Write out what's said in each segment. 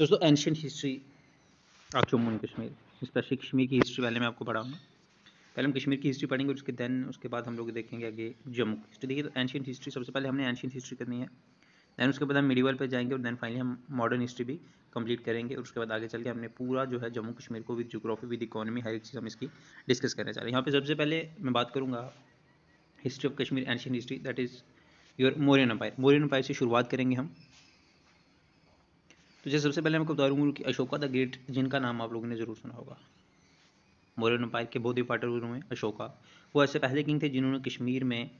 दोस्तों ancient history of Jammu and Kashmir especially Kashmir की history पहले मैं आपको पढ़ाऊंगा पहले हम कश्मीर की हिस्ट्री पढ़ेंगे उसके देन उसके बाद हम लोग देखेंगे आगे जम्मू की हिस्ट्री देखिए तो एंशियट हिस्ट्री सबसे पहले हमने एंशियट हिस्ट्री करनी है दैन उसके बाद हम मिडीवल पर जाएंगे और देन फाइनली हम मॉडर्न हिस्ट्री भी कंप्लीट करेंगे और उसके बाद आगे चल के हमने पूरा जो है जम्मू कश्मीर को विद जोग्राफी विद इकोनॉमी हर एक चीज़ हम इसकी डिस्कस करना चाह रहे हैं यहाँ पर सबसे पहले मैं बात करूँगा history of Kashmir ancient history that is your Mauryan empire Mauryan empire से शुरुआत करेंगे हम तो जैसे सबसे पहले मैं आपको बता दूँगा कि अशोका द ग्रेट जिनका नाम आप लोगों ने ज़रूर सुना होगा मौर्य अम्पायर के बहुत इंपॉर्टेंट रूल हुए अशोका वो ऐसे पहले किंग थे जिन्होंने कश्मीर में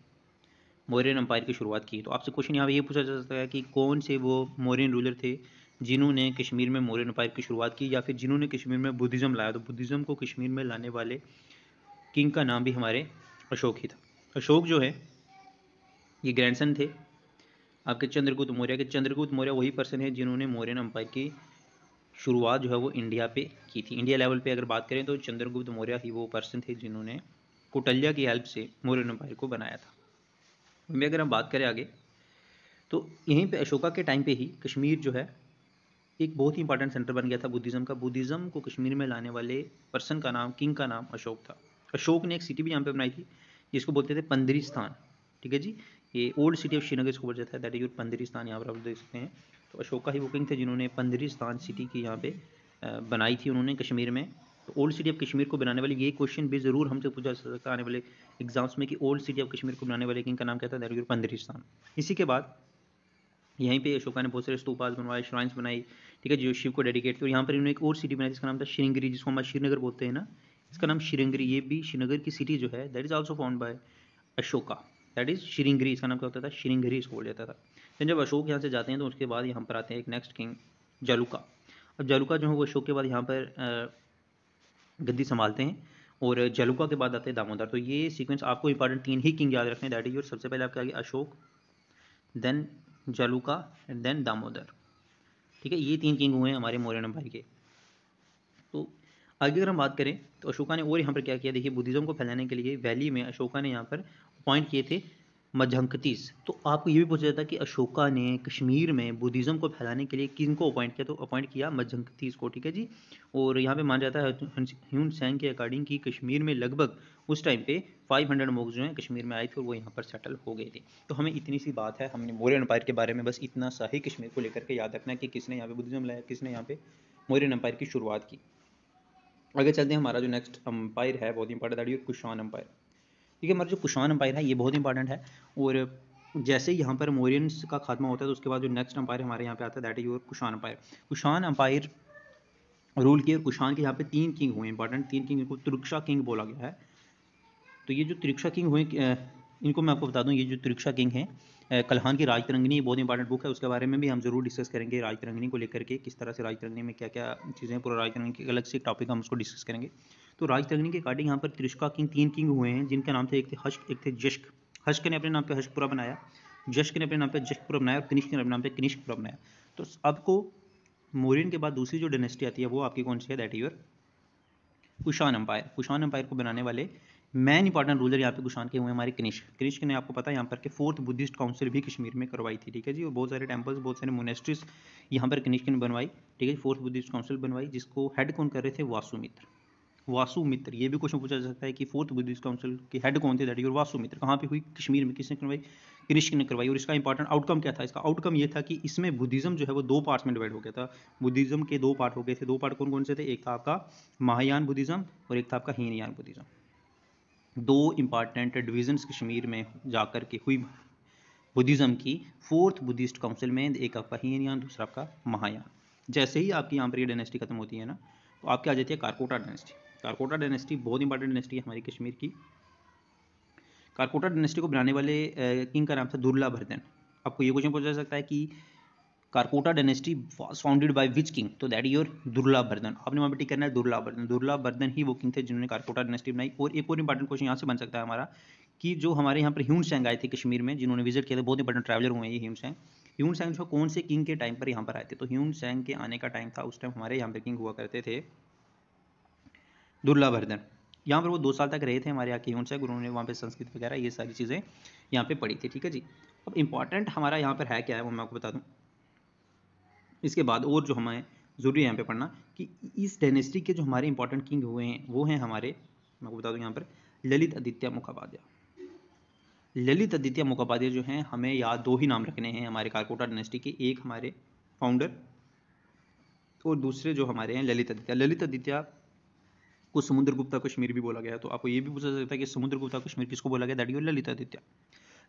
मौर्य अम्पायर की शुरुआत की तो आपसे क्वेश्चन यहाँ पर ये पूछा जा सकता है कि कौन से वो मौर्यन रूलर थे जिन्होंने कश्मीर में मौर्य अम्पायर की शुरुआत की या फिर जिन्होंने कश्मीर में बुद्धिज़्म लाया तो बुद्धिज़्म को कश्मीर में लाने वाले किंग का नाम भी हमारे अशोक ही था अशोक जो है ये ग्रैंडसन थे आपके चंद्रगुप्त मौर्य के चंद्रगुप्त मौर्य वही पर्सन है जिन्होंने मौर्यन अम्पायर की शुरुआत जो है वो इंडिया पे की थी इंडिया लेवल पे अगर बात करें तो चंद्रगुप्त मौर्य ही वो पर्सन थे जिन्होंने कुटल्या की हेल्प से मौर्यन अम्पायर को बनाया था उनमें अगर हम बात करें आगे तो यहीं पर अशोका के टाइम पर ही कश्मीर जो है एक बहुत ही इंपॉर्टेंट सेंटर बन गया था बुद्धिज़्म का बुद्धिज़्म को कश्मीर में लाने वाले पर्सन का नाम किंग का नाम अशोक था अशोक ने एक सिटी भी यहाँ पे बनाई थी जिसको बोलते थे पंद्री स्थान ठीक है जी ये ओल्ड सिटी ऑफ श्रीनगर इसको बोला जाता है दैट इज पंदरिस्तान यहाँ पर आप देख सकते हैं तो अशोका ही वो किंग थे जिन्होंने पंदरिस्तान सिटी की यहाँ पे बनाई थी उन्होंने कश्मीर में तो ओल्ड सिटी ऑफ कश्मीर को बनाने वाले ये क्वेश्चन भी ज़रूर हमसे पूछा जा सकता है आने वाले एग्जाम्स में कि ओल्ड सिटी ऑफ कश्मीर को बनाने वाले किंग का नाम क्या था दैट इज पंदरिस्तान इसी के बाद यहीं पर अशोका ने बहुत सारे स्तूपास बनवाए श्राइन्स बनाई ठीक है जो शिव को डेडिकेट थे और यहाँ पर इन्होंने एक और सिटी बनाई जिसका नाम था श्रृंगरी जिसको हम श्रीनगर बोलते हैं ना इसका नाम श्रृंगरी ये भी श्रीनगर की सिटी जो है that is also found by Ashoka that is Srinagari इसका नाम क्या होता था श्रृंगरी इसको बोल जाता था देन जब अशोक यहाँ से जाते हैं तो उसके बाद यहाँ पर आते हैं एक नेक्स्ट किंग जालुका अब जालुका जो है वो अशोक के बाद यहाँ पर गद्दी संभालते हैं और जलुका के बाद आते हैं दामोदर तो ये सीक्वेंस आपको इंपॉर्टेंट तीन ही किंग याद रखने दैट इज योर सबसे पहले आपके आगे Ashok then Jaluka and then Damodar ठीक है ये तीन किंग हुए हैं हमारे मौर्य नंबर के तो आगे अगर हम बात करें तो अशोका ने और यहाँ पर क्या किया देखिए बुद्धिज़्म को फैलाने के लिए वैली में अशोका ने यहाँ पर पॉइंट किए थे मझंकतीस तो आपको ये भी पूछा जाता है कि अशोका ने कश्मीर में बुद्धिज़्म को फैलाने के लिए किन को अपॉइंट किया तो अपॉइंट किया मझंकतीस को ठीक है जी और यहाँ पे माना जाता है ह्यून सैंग के अकॉर्डिंग कि कश्मीर में लगभग उस टाइम पे 500 हंड्रेड मोग जो हैं कश्मीर में आए थे और वो यहाँ पर सेटल हो गए थे तो हमें इतनी सी बात है हमने मौर्य अंपायर के बारे में बस इतना सा ही कश्मीर को लेकर के याद रखना है कि किसने यहाँ पे बुद्धिज़्म लाया किसने यहाँ पे मौर्य एम्पायर की शुरुआत की आगे चलते हैं हमारा जो नेक्स्ट अम्पायर है बहुत इंपॉर्टेंट दैट कुशान अम्पायर है हमारा जो कुशान अंपायर है ये बहुत इंपॉर्टेंट है और जैसे यहाँ पर मोरियंस का खात्मा होता है तो उसके बाद जो नेक्स्ट अम्पायर हमारे यहाँ पे आता है that is your Kushan empire Kushan empire rule किए और कुशान के यहाँ पे तीन किंग हुए इंपॉर्टेंट तीन किंग इनको त्रिक्षा किंग बोला गया है तो ये जो त्रिक्षा किंग हुए इनको मैं आपको बता दूँ ये जो त्रिक्षा किंग हैं कलहान की राज तिरंगनी बहुत इंपॉर्टेंट बुक है उसके बारे में भी हम जरूर डिस्कस करेंगे राज तिरंगनी को लेकर के किस तरह से राज तिरंगनी में क्या क्या चीज़ें पूरा राज तिरंगनी के अलग से टॉपिक हम उसको डिस्कस करेंगे तो राज तिरंगनी के अकॉर्डिंग यहाँ पर त्रिशका किंग तीन किंग हुए हैं जिनका नाम थे एक थे हश्क एक थे जश्क हश्क ने अपने नाम पर हश्कपुरा बनाया जश्क ने अपने नाम पर जश्कपुरा बनाया और कनिष्क ने अपने नाम पर कनिष्कपुरा बनाया तो आपको मौर्यन के बाद दूसरी जो डायनेस्टी आती है वो आपकी कौन सी है that your Kushan empire Kushan empire को बनाने वाले मेन इंपॉर्टेंट रूलर यहाँ पे कुशान के हुए हमारे कनिष्क कनिष्क ने आपको पता है यहाँ पर के फोर्थ बुद्धिस्ट काउंसिल भी कश्मीर में करवाई थी ठीक है जी और बहुत सारे टेम्पल्स बहुत सारे मोनेस्ट्रीज यहाँ पर कनिष्क ने बनवाई ठीक है फोर्थ बुद्धिस्ट काउंसिल बनवाई जिसको हेड कौन कर रहे थे वासुमित्र वासुमित्र ये भी क्वेश्चन पूछा जा सकता है कि फोर्थ बुद्धिस्ट काउंसिल के हेड कौन थे दैट योर वासुमित्र कहाँ पर हुई कश्मीर में किसने करवाई कनिष्क ने करवाई और इसका इंपॉर्टेंट आउटकम क्या था इसका आउटकम ये था कि इसमें बुद्धिज्म जो है वो दो पार्ट्स में डिवाइड हो गया था बुद्धिज्म के दो पार्ट हो गए थे दो पार्ट कौन कौन से थे एक था आपका महायान बुद्धिज्म और एक था आपका हीनयान बुद्धिज्म दो इम्पॉर्टेंट डिविजन्स कश्मीर में जाकर के हुई बुद्धिज़्म की फोर्थ बुद्धिस्ट काउंसिल में एक आपका हीनयान दूसरा आपका महायान जैसे ही आपकी यहाँ पर ये डायनेस्टी खत्म होती है ना तो आपकी आ जाती है कारकोटा डायनेस्टी कारकोटा डायनेस्टी बहुत इंपॉर्टेंट डायनेस्टी है हमारी कश्मीर की कारकोटा डायनेस्टी को बनाने वाले किंग का नाम था दुर्ला भरदन आपको ये क्वेश्चन पूछा जा सकता है कि Karkota dynasty was founded by which king तो दैट योर दुर्लावर्धन आपने वहाँ पर टिक करना है दुर्लाभर्धन दुर्लाभर्धन ही वो किंग थे जिन्होंने कारकोटा डायनेस्टी बनाई और एक और इंपॉर्टेंट क्वेश्चन यहाँ से बन सकता है हमारा कि जो हमारे यहाँ पर ह्यून सैंग आए थे कश्मीर में जिन्होंने विजिट किया था बहुत इंपॉर्टेंट ट्रैवलर हुए हैं ये ह्यून सैंग ह्यून सैंग जो कौन से किंग के टाइम पर यहाँ पर आए थे तो ह्यून सैंग के आने का टाइम था उस टाइम हमारे यहाँ पर किंग हुआ करते थे दुर्लाभर्धन यहाँ पर वो दो साल तक रहे थे हमारे यहाँ के ह्यून सैंग उन्होंने वहाँ पर संस्कृत वगैरह ये सारी चीज़ें यहाँ पर पढ़ी थी ठीक है जी अब इंपॉर्टेंट हमारा यहाँ पर है क्या है वो मैं आपको बता दूँ इसके बाद और जो हमें ज़रूरी यहाँ पे पढ़ना कि इस डायनेस्टी के जो हमारे इंपॉर्टेंट किंग हुए हैं वो हैं हमारे मैं आपको बता दूँ यहाँ पर ललित आदित्य मुखोपाध्याय ललित आदित्य मुखोपाध्याय जो हैं हमें याद दो ही नाम रखने हैं हमारे कारकोटा डायनेस्टी के एक हमारे फाउंडर और दूसरे जो हमारे हैं ललित आदित्य ललित आदित्य को समुद्र गुप्ता कश्मीर भी बोला गया तो आपको ये भी पूछा सकता है कि समुद्र गुप्ता कश्मीर किसको बोला गया दैट ललित आदित्य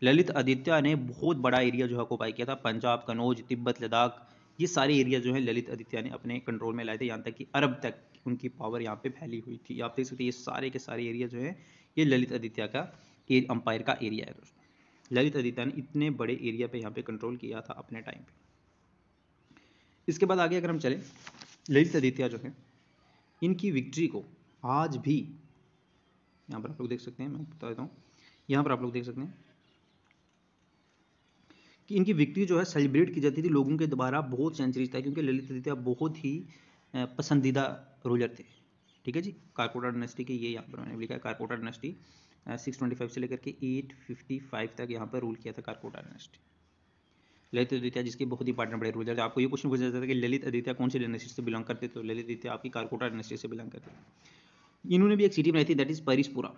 ललित आदित्य ने बहुत बड़ा एरिया जो है ऑक्यूपाई किया था पंजाब कनौज तिब्बत लद्दाख ये सारे एरिया जो है ललित आदित्य ने अपने कंट्रोल में लाए थे यहाँ तक कि अरब तक उनकी पावर यहाँ पे फैली हुई थी आप देख सकते हैं ये सारे के सारे एरिया जो है ये ललित आदित्य का अंपायर का एरिया है दोस्तों ललित आदित्य ने इतने बड़े एरिया पे यहाँ पे कंट्रोल किया था अपने टाइम पे इसके बाद आगे अगर हम चले ललित आदित्य जो है इनकी विक्ट्री को आज भी यहाँ पर आप लोग देख सकते हैं मैं बता देता हूँ यहाँ पर आप लोग देख सकते हैं कि इनकी विक्ट्री जो है सेलिब्रेट की जाती थी लोगों के द्वारा बहुत सेंचुरीज था क्योंकि ललित आदित्य बहुत ही पसंदीदा रूलर थे ठीक है जी कारकोटा डायनेस्टी के ये यहाँ पर मैंने लिखा है Karkota dynasty six twenty five से लेकर के एट फिफ्टी फाइव तक यहाँ पर रूल किया था कारकोटा डायनेस्टी ललित आदित्य जिसके बहुत ही पार्टनर बड़े रूलर थे आपको ये क्वेश्चन पूछा जाता था कि ललित आदित्य कौन सी डायनेस्टी से बिलोंग करते तो ललित आदित्य आपकी कारकोटा डायनेस्टी से बिलोंग करते इन्होंने भी एक सिटी बनाई थी that is Parihaspura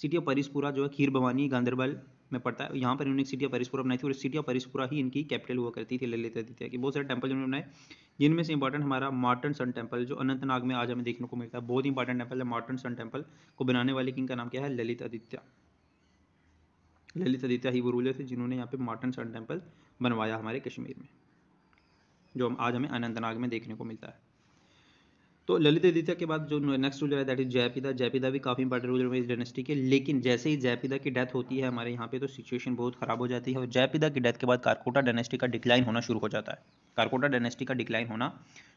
city of Parihaspura जो है खीर भवानी गांधरबल में पड़ता है यहाँ पर इन्होंने सिटी ऑफ परिसपुरा बनाई थी और सिटी ऑफ परिसपुरा ही इनकी कैपिटल हुआ करती थी ललित आदित्य की बहुत सारे टेम्पल जिन्होंने बनाए जिनमें से इंपॉर्टेंट हमारा मार्टन सन टेम्पल जो अनंतनाग में आज हमें देखने को मिलता है बहुत इंपॉर्टेंट टेम्पल है मार्टन सन टेम्पल को बनाने वाले किंग का नाम क्या है ललित आदित्य ललित आदित्य ही वो रूलर थे जिन्होंने यहाँ पे मार्टन सन टेम्पल बनवाया हमारे कश्मीर में जो आज हमें अनंतनाग में देखने को मिलता है तो ललित आदित्य के बाद जो नेक्स्ट रूलर है दैट इज जयपिदा जयपिदा भी काफ़ी इंपॉर्टेंट रूलर है इस डायनेस्टी के लेकिन जैसे ही जयपिदा की डेथ होती है हमारे यहाँ पे तो सिचुएशन बहुत खराब हो जाती है और जयपिदा की डेथ के बाद कारकोटा डायनेस्टी का डिक्लाइन होना शुरू हो जाता है कारकोटा डायनेस्टी का डिक्लाइन होना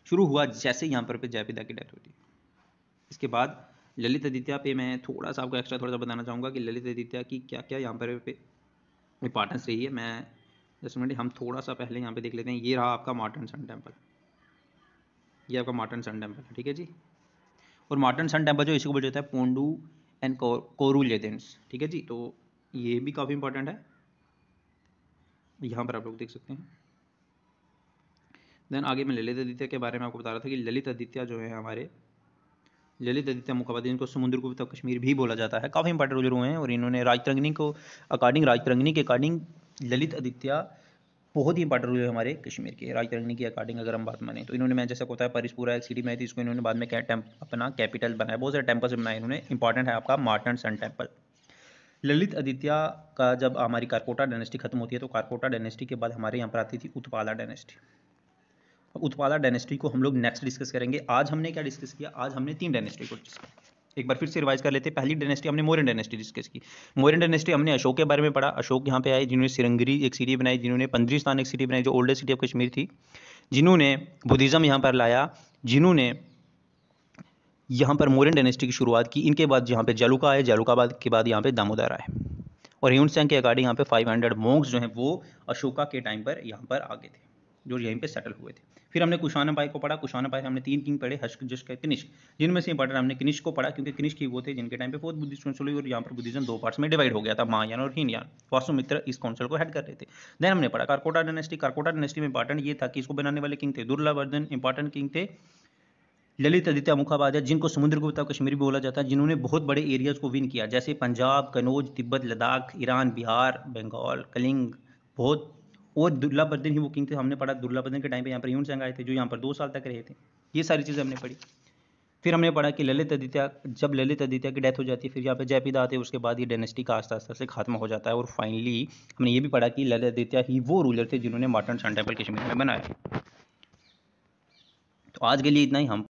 शुरू हुआ जैसे यहाँ पर जयपिदा की डेथ होती है इसके बाद ललित आदित्य पे मैं थोड़ा सा आपको एक्स्ट्रा थोड़ा सा बताना चाहूँगा कि ललित आदित्य की क्या क्या यहाँ पर इंपॉर्टेंस रही है मैं जस्ट मिनट हम थोड़ा सा पहले यहाँ पे देख लेते हैं ये रहा आपका मॉडर्न सन टेम्पल ये आपका मार्टन सन टेम्पल है ठीक है जी और मार्टन सन टेम्पल जो इसको बोल जाता है पोंडू एंड कोरूल लेजेंड्स ठीक है जी तो ये भी काफ़ी इंपॉर्टेंट है यहाँ पर आप लोग देख सकते हैं देन आगे मैं ललित आदित्य के बारे में आपको बता रहा था कि ललित आदित्य जो है हमारे ललित आदित्य मुखोपाध्याय इनको समुद्र गुप्त ऑफ कश्मीर भी बोला जाता है काफ़ी इंपॉर्टेंट रोलर हुए हैं और इन्होंने राजतरंगनी को अकॉर्डिंग राजतरंगनी के अकॉर्डिंग ललित आदित्य बहुत ही इंपॉर्टेंट रोल है हमारे कश्मीर के राजधानी के अकॉर्डिंग अगर हम बात माने तो इन्होंने मैं जैसा है परिसपुरा एक सिटी में थी इसको इन्होंने बाद में क्या टेम्प अपना कैपिटल बनाया बहुत सारे टेम्पल्स बनाए इन्होंने इंपॉर्टेंट है आपका मार्टन सन टेम्पल ललित आदित्य का जब हमारी कारकोटा डायनेस्टी खत्म होती है तो कारकोटा डायनेस्टी के बाद हमारे यहाँ पर आती थी उत्पाला डायनेस्टी उत्पाला डायनेस्टी को हम लोग नेक्स्ट डिस्कस करेंगे आज हमने क्या डिस्कस किया आज हमने तीन डायनेस्टी को डिस्कस किया एक बार फिर से रिवाइज कर लेते हैं पहली डायनेस्टी हमने मौर्य डायनेस्टी डिस्कस की मौर्य डायनेस्टी हमने अशोक के बारे में पढ़ा अशोक यहाँ पे आए जिन्होंने सिरंगरी एक सिटी बनाई जिन्होंने पंद्रिस्तान एक सिटी बनाई जो ओल्डेस्ट सिटी ऑफ कश्मीर थी जिन्होंने बुद्धिज़्म यहाँ पर लाया जिन्होंने यहाँ पर मौर्य डायनेस्टी की शुरुआत की इनके बाद यहाँ पे जालुका आए जालुकाबाद के बाद यहाँ पे दामोदर आए और ह्यून सेंग के अकॉर्डिंग यहाँ पे 500 हंड्रेड मोंग्स जो हैं वो अशोका के टाइम पर यहाँ पर आ गए थे जो यहीं पे सेटल हुए थे फिर हमने भाई को पढ़ा कुशाना भाई हमने तीन किंग पढ़े हश्क जश्क किनिश जिनमें से इंपॉर्टेंट हमने किनिश को पढ़ा क्योंकि किनिश की वो थे जिनके टाइम पे बहुत बुद्धि काउंसिल हुई और यहाँ पर बुद्धिज्म दो पार्ट्स में डिवाइड हो गया था महायान और हीनयान मित्र इस कौंसिल को हेड कर रहे थे देन हमने पढ़ा कारकोटा डायनेस्टी कारकोटा डायनेस्टी में इंपॉर्टेंट ये था कि इसको बनाने वाले किंग थे दुर्लावर्धन इंपॉर्टेंट किंग थे ललित आदित्य मुखाबाजा जिनको समुद्र गुप्ता कश्मीर भी बोला जाता है जिन्होंने बहुत बड़े एरियाज को विन किया जैसे पंजाब कनौज तिब्बत लद्दाख ईरान बिहार बंगाल कलिंग बहुत और दुर्लभ बर्दन ही किंग थे हमने पढ़ा दुर्लभ बर्दन के टाइम पे यहाँ पर यून संग आए थे जो यहाँ पर दो साल तक रहे थे ये सारी चीज़ें हमने पढ़ी फिर हमने पढ़ा कि ललित आदित्य जब ललित आदित्य की डेथ हो जाती है फिर यहाँ पे जयपिदा आते हैं उसके बाद ये डेनेस्टी का आस्था आस्ता से खात्मा हो जाता है और फाइनली हमने ये भी पढ़ा कि ललित आदित्य ही वो रूलर थे जिन्होंने मॉडर्न सन टेम्पल कश्मीर में बनाया तो आज के लिए इतना ही हम